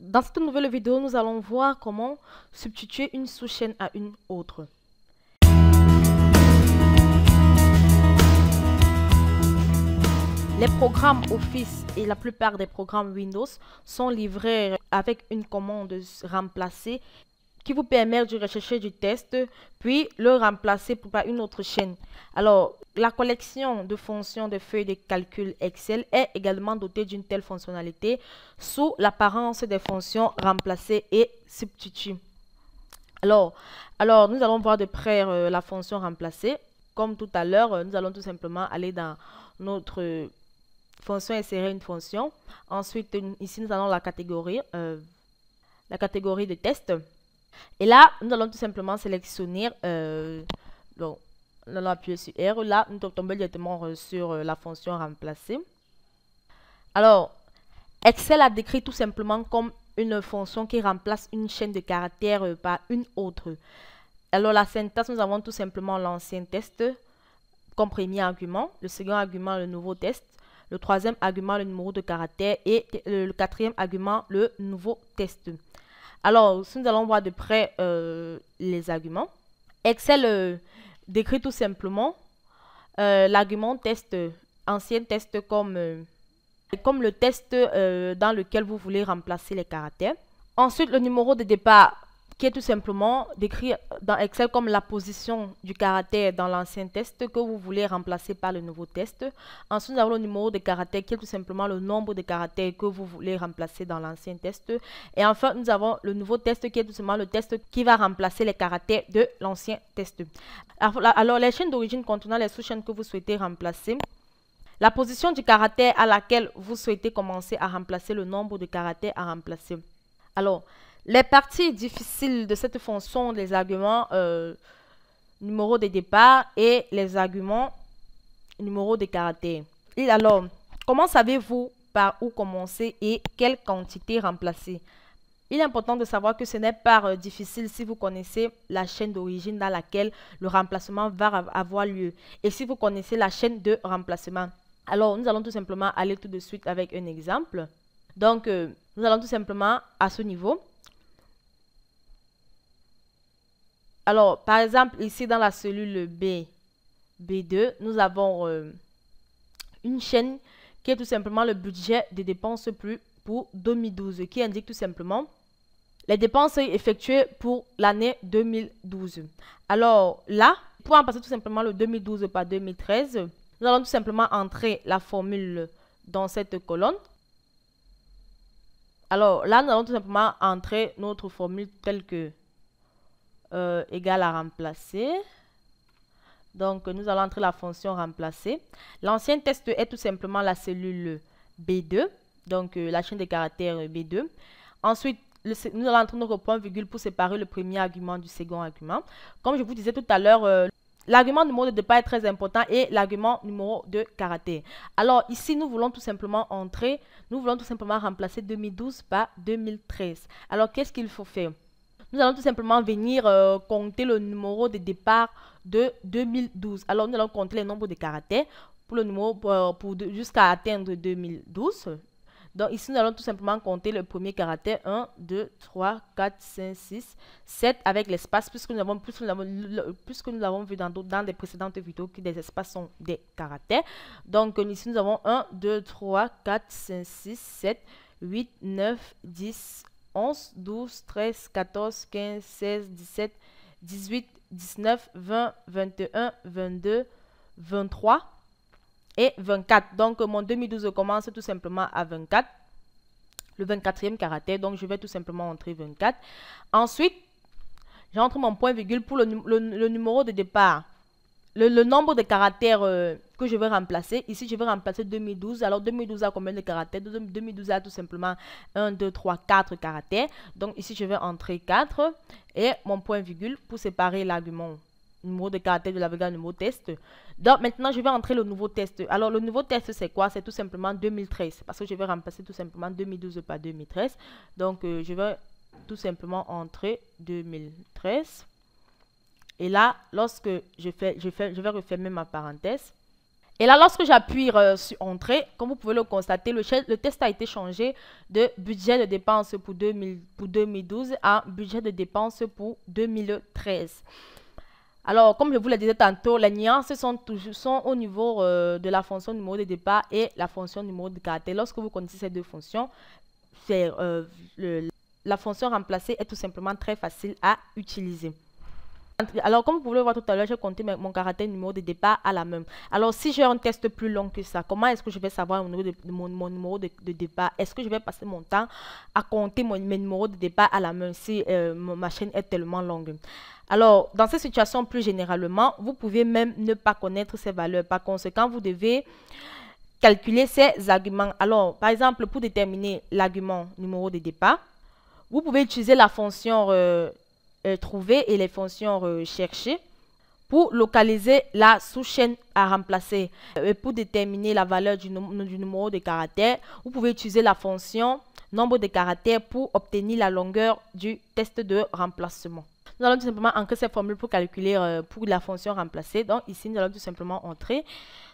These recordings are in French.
Dans cette nouvelle vidéo, nous allons voir comment substituer une sous-chaîne à une autre. Les programmes Office et la plupart des programmes Windows sont livrés avec une commande remplacée qui vous permet de rechercher du test, puis le remplacer par une autre chaîne. Alors, la collection de fonctions de feuilles de calcul Excel est également dotée d'une telle fonctionnalité sous l'apparence des fonctions remplacer et substituer. Alors, alors, nous allons voir de près euh, la fonction remplacer. Comme tout à l'heure, euh, nous allons tout simplement aller dans notre fonction insérer une fonction. Ensuite, ici, nous allons la catégorie, euh, la catégorie de test. Et là, nous allons tout simplement sélectionner, euh, nous allons appuyer sur R. Là, nous tombons directement euh, sur euh, la fonction remplacer. Alors, Excel a décrit tout simplement comme une fonction qui remplace une chaîne de caractères par une autre. Alors, la syntaxe, nous avons tout simplement l'ancien test comme premier argument, le second argument, le nouveau test, le troisième argument, le numéro de caractère et le quatrième argument, le nouveau test. Alors, si nous allons voir de près euh, les arguments, Excel euh, décrit tout simplement euh, l'argument test, ancien test comme, comme le test dans lequel vous voulez remplacer les caractères. Ensuite, le numéro de départ qui est tout simplement décrit dans Excel comme la position du caractère dans l'ancien test que vous voulez remplacer par le nouveau test. Ensuite, nous avons le numéro de caractère qui est tout simplement le nombre de caractères que vous voulez remplacer dans l'ancien test. Et enfin, nous avons le nouveau test qui est tout simplement le test qui va remplacer les caractères de l'ancien test. Alors, les chaînes d'origine contenant les sous-chaînes que vous souhaitez remplacer, la position du caractère à laquelle vous souhaitez commencer à remplacer le nombre de caractères à remplacer. Alors, les parties difficiles de cette fonction, les arguments euh, numéro de départ et les arguments numéro de caractère. Et alors, comment savez-vous par où commencer et quelle quantité remplacer il est important de savoir que ce n'est pas euh, difficile si vous connaissez la chaîne d'origine dans laquelle le remplacement va avoir lieu et si vous connaissez la chaîne de remplacement. Alors, nous allons tout simplement aller tout de suite avec un exemple. Donc, euh, nous allons tout simplement à ce niveau Alors, par exemple, ici dans la cellule B, B2, nous avons euh, une chaîne qui est tout simplement le budget des dépenses plus pour 2012, qui indique tout simplement les dépenses effectuées pour l'année 2012. Alors là, pour en passer tout simplement le 2012 par 2013, nous allons tout simplement entrer la formule dans cette colonne. Alors là, nous allons tout simplement entrer notre formule telle que euh, égal à remplacer. Donc, nous allons entrer la fonction remplacer. L'ancien test est tout simplement la cellule B2, donc euh, la chaîne de caractères B2. Ensuite, nous allons entrer notre point virgule pour séparer le premier argument du second argument. Comme je vous disais tout à l'heure, euh, l'argument numéro de départ est très important et l'argument numéro de caractère. Alors ici, nous voulons tout simplement entrer, nous voulons tout simplement remplacer 2012 par 2013. Alors, qu'est-ce qu'il faut faire nous allons tout simplement venir euh, compter le numéro de départ de 2012. Alors, nous allons compter le nombre de caractères pour le numéro pour, euh, jusqu'à atteindre 2012. Donc ici, nous allons tout simplement compter le premier caractère. 1, 2, 3, 4, 5, 6, 7 avec l'espace, puisque nous l'avons puisque nous avons, nous avons vu dans, dans des précédentes vidéos que des espaces sont des caractères. Donc ici, nous avons 1, 2, 3, 4, 5, 6, 7, 8, 9, 10, 11, 12, 13, 14, 15, 16, 17, 18, 19, 20, 21, 22, 23 et 24. Donc, mon 2012 commence tout simplement à 24. Le 24e caractère. Donc, je vais tout simplement entrer 24. Ensuite, j'entre mon point virgule pour le, numéro de départ. Le, nombre de caractères... Euh, que je vais remplacer. Ici, je vais remplacer 2012. Alors, 2012 a combien de caractères 2012 a tout simplement 1, 2, 3, 4 caractères. Donc, ici, je vais entrer 4 et mon point virgule pour séparer l'argument numéro de caractère de l'avocat numéro test. Donc maintenant, je vais entrer le nouveau test. Alors le nouveau test, c'est quoi C'est tout simplement 2013 parce que je vais remplacer tout simplement 2012 par 2013. Donc euh, je vais tout simplement entrer 2013. Et là, lorsque je fais, je fais, je vais refermer ma parenthèse. Et là, lorsque j'appuie euh, sur Entrée, comme vous pouvez le constater, le, test a été changé de budget de dépenses pour, 2012 à budget de dépenses pour 2013. Alors, comme je vous le disais tantôt, les nuances sont, au niveau euh, de la fonction numéro de départ et la fonction numéro de caractère. Lorsque vous connaissez ces deux fonctions, euh, la fonction remplacée est tout simplement très facile à utiliser. Alors, comme vous pouvez le voir tout à l'heure, j'ai compté mon caractère numéro de départ à la main. Alors, si j'ai un test plus long que ça, comment est-ce que je vais savoir mon numéro de, départ Est-ce que je vais passer mon temps à compter mon, mes numéros de départ à la main si euh, ma chaîne est tellement longue alors, dans ces situations plus généralement, vous pouvez même ne pas connaître ces valeurs. Par conséquent, vous devez calculer ces arguments. Alors, par exemple, pour déterminer l'argument numéro de départ, vous pouvez utiliser la fonction euh, euh, trouver et les fonctions recherchées pour localiser la sous-chaîne à remplacer. Et euh, pour déterminer la valeur du, numéro de caractère, vous pouvez utiliser la fonction nombre de caractères pour obtenir la longueur du test de remplacement. Nous allons tout simplement ancrer cette formule pour calculer euh, pour la fonction remplacer. Donc ici, nous allons tout simplement entrer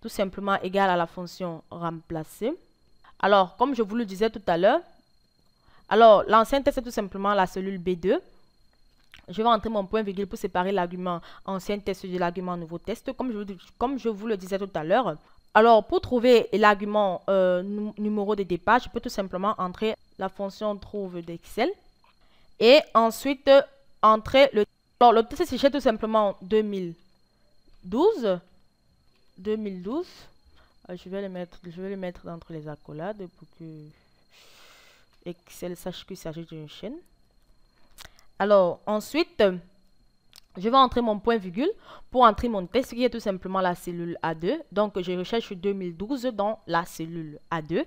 tout simplement égal à la fonction remplacer. Alors, comme je vous le disais tout à l'heure, alors l'ancien test est tout simplement la cellule B2. Je vais entrer mon point virgule pour séparer l'argument ancien test de l'argument nouveau test, comme je, comme je vous le disais tout à l'heure. Alors, pour trouver l'argument euh, numéro de départ, je peux tout simplement entrer la fonction trouve d'Excel et ensuite euh, entrer le... Alors, le test c'est tout simplement 2012. 2012. Ah, je, vais le mettre, je vais le mettre entre les accolades pour que Excel sache qu'il s'agit d'une chaîne. Alors, ensuite, euh, je vais entrer mon point virgule pour entrer mon test qui est tout simplement la cellule A2. Donc, je recherche 2012 dans la cellule A2.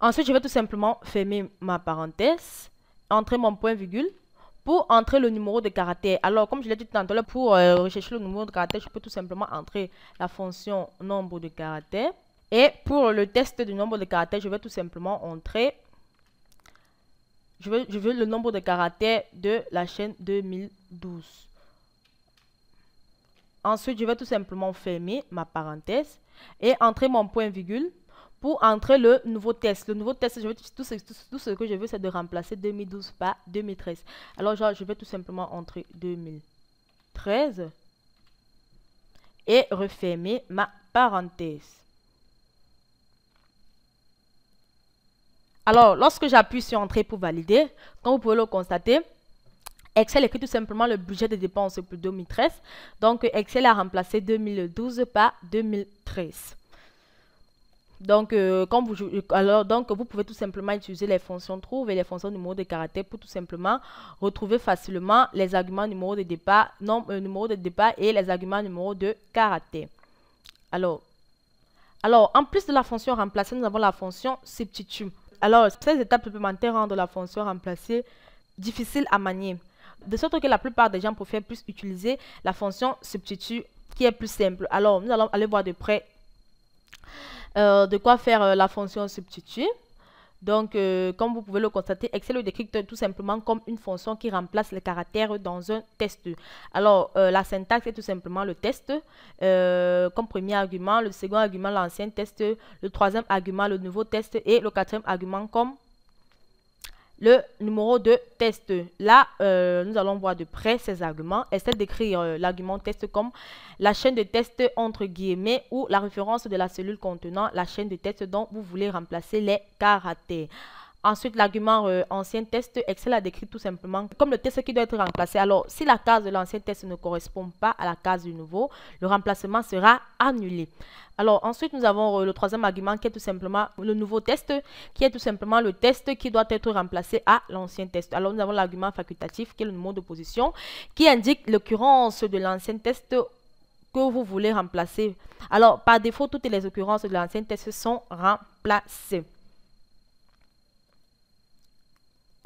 Ensuite, je vais tout simplement fermer ma parenthèse, entrer mon point virgule pour entrer le numéro de caractère. Alors, comme je l'ai dit tout à l'heure, pour euh, rechercher le numéro de caractère, je peux tout simplement entrer la fonction nombre de caractères. Et pour le test du nombre de caractères, je vais tout simplement entrer je veux, le nombre de caractères de la chaîne 2012. Ensuite, je vais tout simplement fermer ma parenthèse et entrer mon point virgule pour entrer le nouveau test. Le nouveau test, tout, ce, que je veux, c'est de remplacer 2012 par 2013. Alors, je vais tout simplement entrer 2013 et refermer ma parenthèse. Alors, lorsque j'appuie sur Entrée pour valider, comme vous pouvez le constater, Excel écrit tout simplement le budget de dépenses pour 2013. Donc, Excel a remplacé 2012 par 2013. Donc, euh, vous, alors, donc, vous pouvez tout simplement utiliser les fonctions trouve et les fonctions numéro de caractère pour tout simplement retrouver facilement les arguments numéro de départ, euh, numéro de départ et les arguments numéro de caractère. Alors, alors, en plus de la fonction remplacer, nous avons la fonction substitue. Alors, ces étapes supplémentaires rendent la fonction remplacée difficile à manier. De sorte que la plupart des gens préfèrent plus utiliser la fonction substitut qui est plus simple. Alors, nous allons aller voir de près euh, de quoi faire euh, la fonction substitut. Donc, euh, comme vous pouvez le constater, Excel le décrit tout simplement comme une fonction qui remplace les caractères dans un test. Alors, euh, la syntaxe est tout simplement le test euh, comme premier argument, le second argument, l'ancien test, le troisième argument, le nouveau test et le quatrième argument comme le numéro de test. Là, euh, nous allons voir de près ces arguments. Essayez d'écrire euh, l'argument test comme la chaîne de test entre guillemets ou la référence de la cellule contenant la chaîne de test dont vous voulez remplacer les caractères. Ensuite, l'argument euh, ancien test, Excel a décrit tout simplement comme le test qui doit être remplacé. Alors, si la case de l'ancien test ne correspond pas à la case du nouveau, le remplacement sera annulé. Alors, ensuite, nous avons euh, le troisième argument qui est tout simplement le nouveau test, qui est tout simplement le test qui doit être remplacé à l'ancien test. Alors, nous avons l'argument facultatif qui est le mot de position qui indique l'occurrence de l'ancien test que vous voulez remplacer. Alors, par défaut, toutes les occurrences de l'ancien test sont remplacées.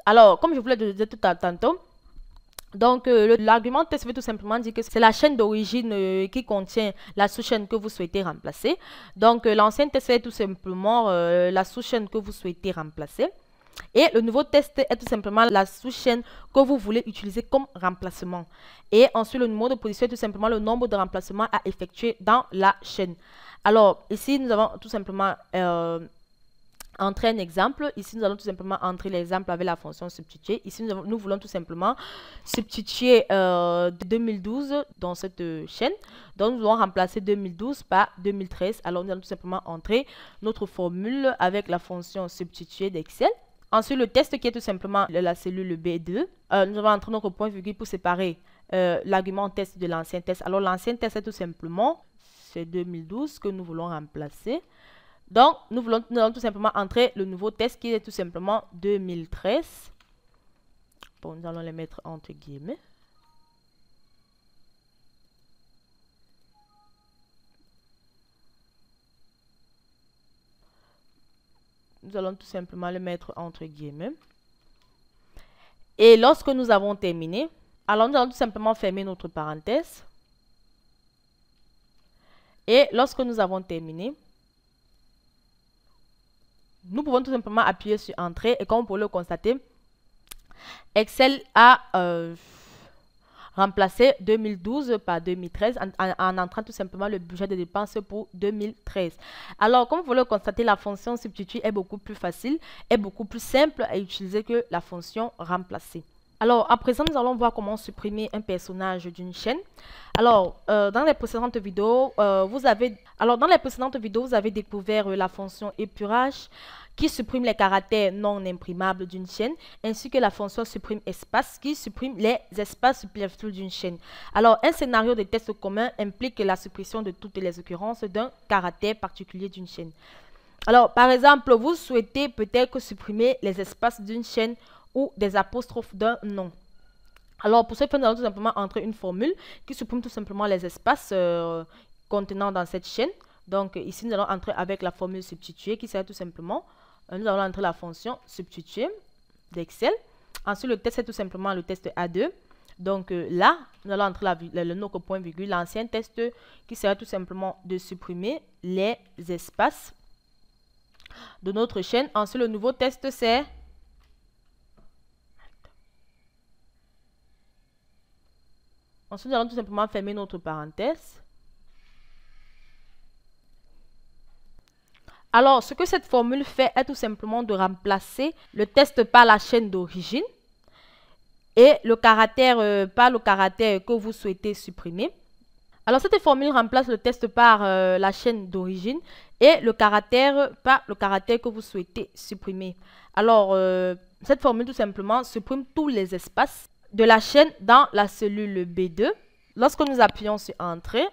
Alors, comme je vous le dit tout à tantôt, donc, euh, l'argument test veut tout simplement dire que c'est la chaîne d'origine euh, qui contient la sous-chaîne que vous souhaitez remplacer. Donc, euh, l'ancien test est tout simplement la sous-chaîne que vous souhaitez remplacer. Et le nouveau test est tout simplement la sous-chaîne que vous voulez utiliser comme remplacement. Et ensuite, le numéro de position est tout simplement le nombre de remplacements à effectuer dans la chaîne. Alors, ici, nous avons tout simplement entrer un exemple. Ici, nous allons tout simplement entrer l'exemple avec la fonction substituer. Ici, nous, voulons tout simplement substituer 2012 euh, dans cette chaîne. Donc, nous allons remplacer 2012 par 2013. Alors, nous allons tout simplement entrer notre formule avec la fonction substituer d'Excel. Ensuite, le test qui est tout simplement la cellule B2. Euh, nous allons entrer notre point virgule pour séparer euh, l'argument test de l'ancien test. Alors, l'ancien test est tout simplement, c'est 2012 que nous voulons remplacer. Donc, nous voulons allons tout simplement entrer le nouveau test qui est tout simplement 2013. Bon, nous allons le mettre entre guillemets. Nous allons tout simplement le mettre entre guillemets. Et lorsque nous avons terminé, alors nous allons tout simplement fermer notre parenthèse. Et lorsque nous avons terminé, nous pouvons tout simplement appuyer sur Entrée et comme vous pouvez le constater, Excel a euh, remplacé 2012 par 2013 en, entrant tout simplement le budget de dépenses pour 2013. Alors, comme vous pouvez le constater, la fonction substituer est beaucoup plus facile, et beaucoup plus simple à utiliser que la fonction remplacer. Alors, à présent, nous allons voir comment supprimer un personnage d'une chaîne. Alors, euh, dans les précédentes vidéos, euh, vous avez alors dans les précédentes vidéos, vous avez découvert euh, la fonction épurage qui supprime les caractères non imprimables d'une chaîne, ainsi que la fonction supprime espace qui supprime les espaces superflus d'une chaîne. Alors, un scénario de test commun implique la suppression de toutes les occurrences d'un caractère particulier d'une chaîne. Alors, par exemple, vous souhaitez peut-être supprimer les espaces d'une chaîne ou des apostrophes d'un nom. Alors, pour cette faire, nous allons tout simplement entrer une formule qui supprime tout simplement les espaces euh, contenant dans cette chaîne. Donc, ici, nous allons entrer avec la formule substituée qui sert tout simplement, euh, nous allons entrer la fonction substituée d'Excel. Ensuite, le test, c'est tout simplement le test A2. Donc euh, là, nous allons entrer le, le point virgule, l'ancien test qui sert tout simplement de supprimer les espaces de notre chaîne. Ensuite, le nouveau test, c'est nous allons tout simplement fermer notre parenthèse. Alors, ce que cette formule fait est tout simplement de remplacer le test par la chaîne d'origine et le caractère euh, par le caractère que vous souhaitez supprimer. Alors, cette formule remplace le test par euh, la chaîne d'origine et le caractère par le caractère que vous souhaitez supprimer. Alors, euh, cette formule tout simplement supprime tous les espaces de la chaîne dans la cellule B2. Lorsque nous appuyons sur Entrée,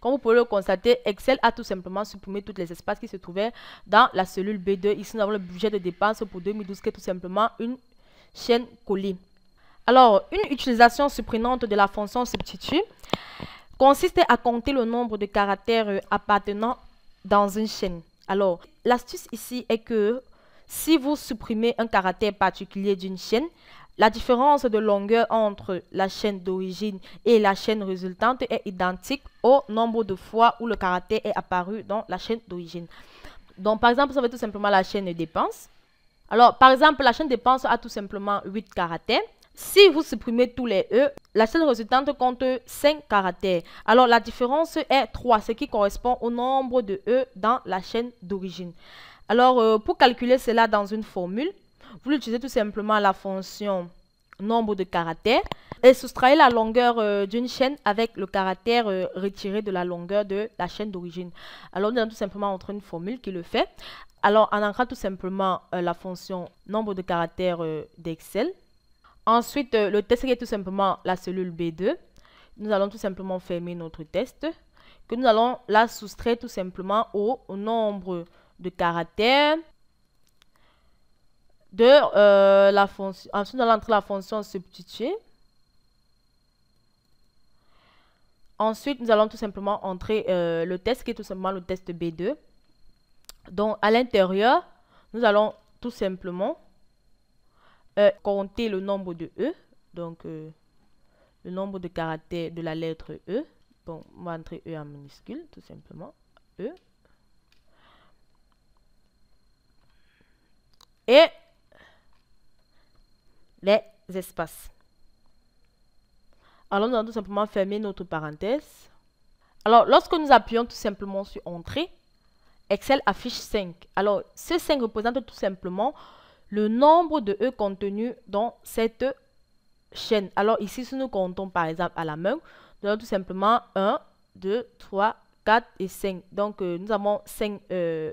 comme vous pouvez le constater, Excel a tout simplement supprimé tous les espaces qui se trouvaient dans la cellule B2. Ici, nous avons le budget de dépenses pour 2012 qui est tout simplement une chaîne collée. Alors, une utilisation supprimante de la fonction substitue consiste à compter le nombre de caractères euh, appartenant dans une chaîne. Alors, l'astuce ici est que si vous supprimez un caractère particulier d'une chaîne, la différence de longueur entre la chaîne d'origine et la chaîne résultante est identique au nombre de fois où le caractère est apparu dans la chaîne d'origine. Donc, par exemple, ça va tout simplement la chaîne dépenses. Alors, par exemple, la chaîne dépense a tout simplement 8 caractères. Si vous supprimez tous les E, la chaîne résultante compte 5 caractères. Alors, la différence est 3, ce qui correspond au nombre de E dans la chaîne d'origine. Alors, euh, pour calculer cela dans une formule, vous utilisez tout simplement la fonction nombre de caractères et soustrayez la longueur euh, d'une chaîne avec le caractère euh, retiré de la longueur de la chaîne d'origine. Alors nous allons tout simplement entrer une formule qui le fait. Alors on encadre tout simplement euh, la fonction nombre de caractères d'Excel. Ensuite le test est tout simplement la cellule B2. Nous allons tout simplement fermer notre test que nous allons la soustraire tout simplement au nombre de caractères de euh, la fonction, ensuite allons entre la fonction substituer. Ensuite, nous allons tout simplement entrer euh, le test qui est tout simplement le test B2. Donc, à l'intérieur, nous allons tout simplement euh, compter le nombre de E, donc le nombre de caractères de la lettre E. donc on va entrer E en minuscule, tout simplement. E. Et les espaces. Alors, nous allons tout simplement fermer notre parenthèse. Alors, lorsque nous appuyons tout simplement sur Entrée, Excel affiche 5. Alors, ce 5 représente tout simplement le nombre de E contenus dans cette chaîne. Alors, ici, si nous comptons par exemple à la main, nous avons tout simplement 1, 2, 3, 4 et 5. Donc, euh, nous avons 5, 5 euh,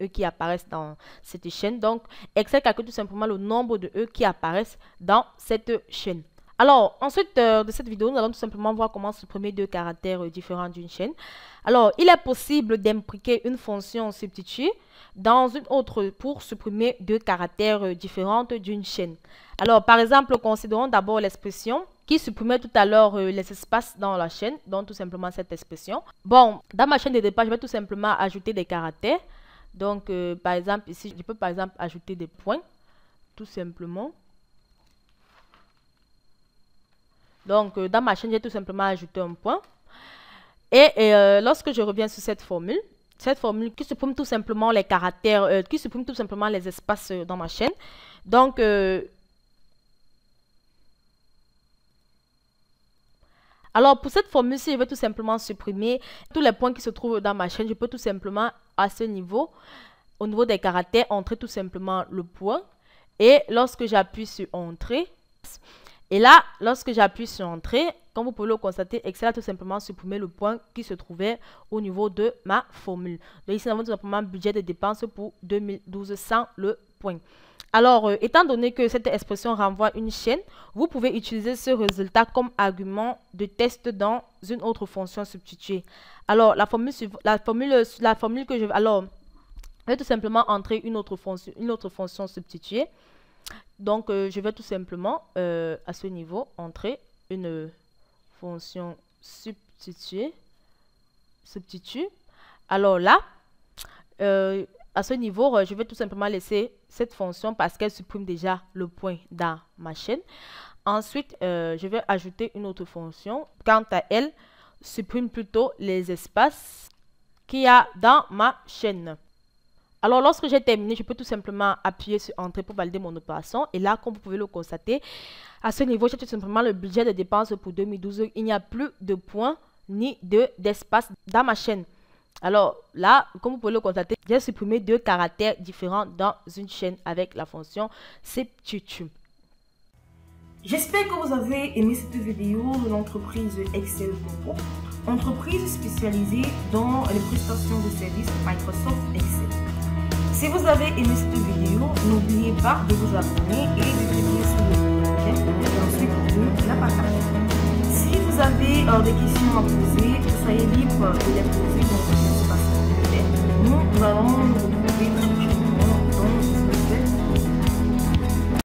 E qui apparaissent dans cette chaîne. Donc, Excel calcule tout simplement le nombre de E qui apparaissent dans cette chaîne. Alors, ensuite euh, de cette vidéo, nous allons tout simplement voir comment supprimer deux caractères différents d'une chaîne. Alors, il est possible d'impliquer une fonction substituée dans une autre pour supprimer deux caractères différentes différents d'une chaîne. Alors, par exemple, considérons d'abord l'expression qui supprimait tout à l'heure euh, les espaces dans la chaîne, donc tout simplement cette expression. Bon, dans ma chaîne de départ, je vais tout simplement ajouter des caractères. Donc, euh, par exemple, ici, je peux par exemple ajouter des points, tout simplement. Donc, euh, dans ma chaîne, j'ai tout simplement ajouté un point. Et, et lorsque je reviens sur cette formule, cette formule qui supprime tout simplement les caractères, qui supprime tout simplement les espaces dans ma chaîne. Donc, Alors pour cette formule, ci je vais tout simplement supprimer tous les points qui se trouvent dans ma chaîne, je peux tout simplement à ce niveau, au niveau des caractères, entrer tout simplement le point. Et lorsque j'appuie sur Entrée, et là, lorsque j'appuie sur Entrée, comme vous pouvez le constater, Excel a tout simplement supprimé le point qui se trouvait au niveau de ma formule. Donc ici, nous avons tout simplement budget de dépenses pour 2012 sans le point. Alors, euh, étant donné que cette expression renvoie une chaîne, vous pouvez utiliser ce résultat comme argument de test dans une autre fonction substituée. Alors, la formule, la formule, la formule que je... Alors, je vais tout simplement entrer une autre fonction, une autre fonction substituée. Donc, euh, je vais tout simplement, euh, à ce niveau, entrer une fonction substituée. Substitue. Alors là, à ce niveau, je vais tout simplement laisser cette fonction parce qu'elle supprime déjà le point dans ma chaîne. Ensuite, euh, je vais ajouter une autre fonction. Quant à elle, supprime plutôt les espaces qu'il y a dans ma chaîne. Alors, lorsque j'ai terminé, je peux tout simplement appuyer sur Entrée pour valider mon opération. Et là, comme vous pouvez le constater, à ce niveau, j'ai tout simplement le budget de dépenses pour 2012. Il n'y a plus de points ni d'espace dans ma chaîne. Alors là, comme vous pouvez le constater, j'ai supprimé deux caractères différents dans une chaîne avec la fonction substitute. J'espère que vous avez aimé cette vidéo de l'entreprise Excel entreprise spécialisée dans les prestations de services Microsoft Excel. Si vous avez aimé cette vidéo, n'oubliez pas de vous abonner et de cliquer sur le bouton et ensuite de la partager vous avez euh, des questions à poser, soyez libre de les poser dans le espace. Nous, nous allons